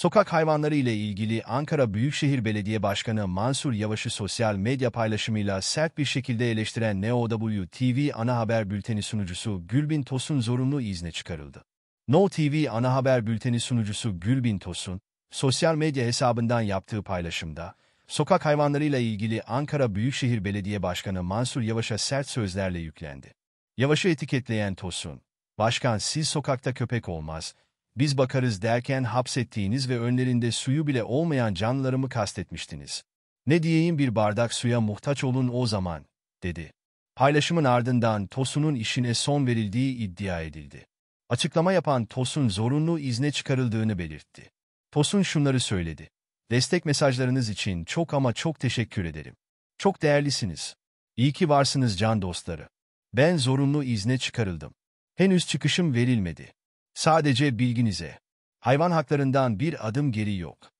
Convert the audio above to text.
Sokak hayvanları ile ilgili Ankara Büyükşehir Belediye Başkanı Mansur Yavaş'ı sosyal medya paylaşımıyla sert bir şekilde eleştiren NeoW TV ana haber bülteni sunucusu Gülbin Tosun zorunlu izne çıkarıldı. No TV ana haber bülteni sunucusu Gülbin Tosun, sosyal medya hesabından yaptığı paylaşımda, sokak hayvanlarıyla ilgili Ankara Büyükşehir Belediye Başkanı Mansur Yavaş'a sert sözlerle yüklendi. Yavaş'ı etiketleyen Tosun, Başkan siz sokakta köpek olmaz, biz bakarız derken hapsettiğiniz ve önlerinde suyu bile olmayan canlarımı kastetmiştiniz. Ne diyeyim bir bardak suya muhtaç olun o zaman, dedi. Paylaşımın ardından TOS'unun işine son verildiği iddia edildi. Açıklama yapan TOS'un zorunlu izne çıkarıldığını belirtti. TOS'un şunları söyledi. Destek mesajlarınız için çok ama çok teşekkür ederim. Çok değerlisiniz. İyi ki varsınız can dostları. Ben zorunlu izne çıkarıldım. Henüz çıkışım verilmedi. Sadece bilginize. Hayvan haklarından bir adım geri yok.